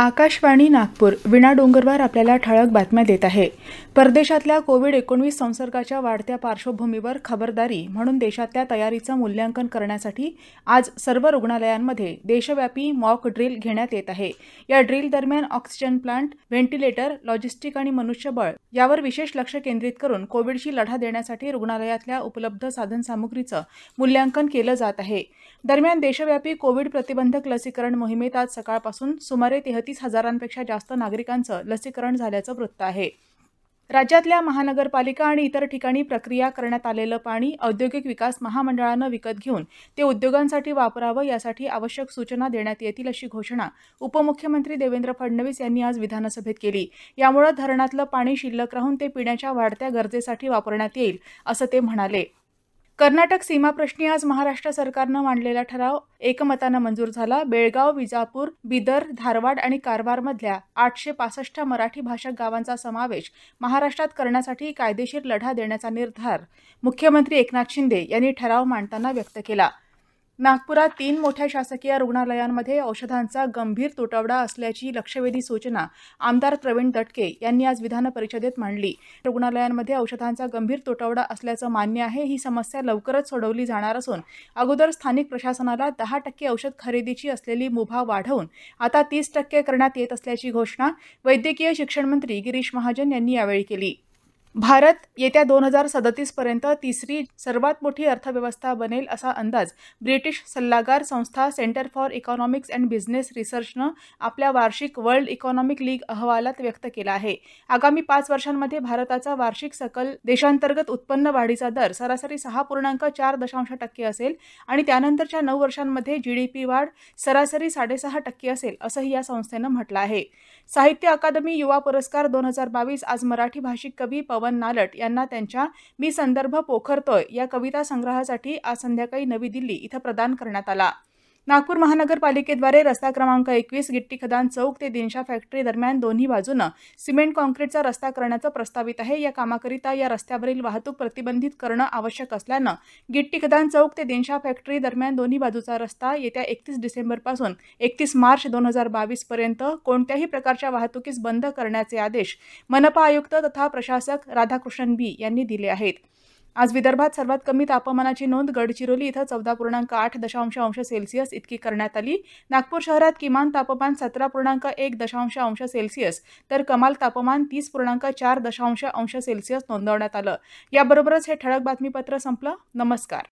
आकाशवाणी नागपूर विणा डोंगरवार आपल्याला ठळक बातम्या देत आहे परदेशातल्या कोविड एकोणवीस संसर्गाच्या वाढत्या पार्श्वभूमीवर खबरदारी म्हणून देशातल्या तयारीचं मूल्यांकन करण्यासाठी आज सर्व रुग्णालयांमध्ये देशव्यापी मॉक ड्रिल घेण्यात येत आहे या ड्रिल दरम्यान ऑक्सिजन प्लांट व्हेंटिलेटर लॉजिस्टिक आणि मनुष्यबळ यावर विशेष लक्ष केंद्रित करून कोविडशी लढा देण्यासाठी रुग्णालयातल्या उपलब्ध साधनसामुग्रीचं मूल्यांकन केलं जात आहे दरम्यान देशव्यापी कोविड प्रतिबंधक लसीकरण मोहिमेत आज सकाळपासून सुमारे तेहतीस अडतीस हजारांपेक्षा जास्त नागरिकांचं लसीकरण झाल्याचं वृत्त आहे राज्यातल्या महानगरपालिका आणि इतर ठिकाणी प्रक्रिया करण्यात आलेलं पाणी औद्योगिक विकास महामंडळानं विकत घेऊन ते उद्योगांसाठी वापरावं यासाठी आवश्यक सूचना देण्यात येतील अशी घोषणा उपमुख्यमंत्री देवेंद्र फडणवीस यांनी आज विधानसभेत केली यामुळे धरणातलं पाणी शिल्लक राहून ते पिण्याच्या वाढत्या गरजेसाठी वापरण्यात येईल असं ते म्हणाले कर्नाटक सीमाप्रश्नी आज महाराष्ट्र सरकारनं मांडलेला ठराव एकमतानं मंजूर झाला बेळगाव विजापूर बिदर धारवाड आणि कारवारमधल्या आठशे पासष्ट मराठी भाषक गावांचा समावेश महाराष्ट्रात करण्यासाठी कायदेशीर लढा देण्याचा निर्धार मुख्यमंत्री एकनाथ शिंदे यांनी ठराव मांडताना व्यक्त केला नागपुरात तीन मोठ्या शासकीय रुग्णालयांमध्ये औषधांचा गंभीर तुटवडा असल्याची लक्षवेधी सूचना आमदार प्रवीण दटके यांनी आज विधान परिषदेत मांडली रुग्णालयांमध्ये औषधांचा गंभीर तुटवडा असल्याचं मान्य आहे ही समस्या लवकरच सोडवली जाणार असून अगोदर स्थानिक प्रशासनाला दहा टक्के औषध खरेदीची असलेली मुभा वाढवून आता तीस टक्के करण्यात येत असल्याची घोषणा वैद्यकीय शिक्षण मंत्री गिरीश महाजन यांनी यावेळी केली भारत येत्या दोन हजार सदतीसपर्यंत तिसरी सर्वात मोठी अर्थव्यवस्था बनेल असा अंदाज ब्रिटिश सल्लागार संस्था centre for economics and business रिसर्चनं आपल्या वार्षिक वर्ल्ड इकॉनॉमिक लीग अहवालात व्यक्त केला आहे आगामी पाच वर्षांमध्ये भारताचा वार्षिक सकल देशांतर्गत उत्पन्न वाढीचा दर सरासरी सहा पूर्णांक चार दशांश टक्के असेल आणि त्यानंतरच्या नऊ वर्षांमध्ये जी डी पी वाढ सरासरी साडेसहा टक्के असेल असंही या संस्थेनं म्हटलं आहे साहित्य अकादमी युवा पुरस्कार दोन हजार बावीस आज मराठी भाषिक कवी पवन नालट यांना त्यांच्या मी संदर्भ पोखरतोय या कविता संग्रहासाठी आज संध्याकाळी नवी दिल्ली इथं प्रदान करण्यात आला नागपूर महानगरपालिकेद्वारे रस्ता क्रमांक एकवीस गिट्टी खदान चौक ते दिनशा फॅक्टरी दरम्यान दोन्ही बाजूनं सिमेंट कॉन्क्रीटचा रस्ता करण्याचं प्रस्तावित आहे या कामाकरिता या रस्त्यावरील वाहतूक प्रतिबंधित करणं आवश्यक असल्यानं गिट्टी खदान चौक ते दिनशा फॅक्टरी दरम्यान दोन्ही बाजूचा रस्ता येत्या एकतीस डिसेंबरपासून एकतीस मार्च दोन हजार बावीसपर्यंत कोणत्याही प्रकारच्या वाहतुकीस बंद करण्याचे आदेश मनपा आयुक्त तथा प्रशासक राधाकृष्णन बी यांनी दिले आहेत आज विदर्भात सर्वात कमी तापमानाची नोंद गडचिरोली इथं चौदा पूर्णांक आठ दशांश अंश सेल्सिअस इतकी करण्यात आली नागपूर शहरात किमान तापमान सतरा पूर्णांक एक दशांश अंश सेल्सिअस तर कमाल तापमान तीस पूर्णांक चार दशांश अंश सेल्सिअस नोंदवण्यात आलं याबरोबरच हे ठळक बातमीपत्र संपलं नमस्कार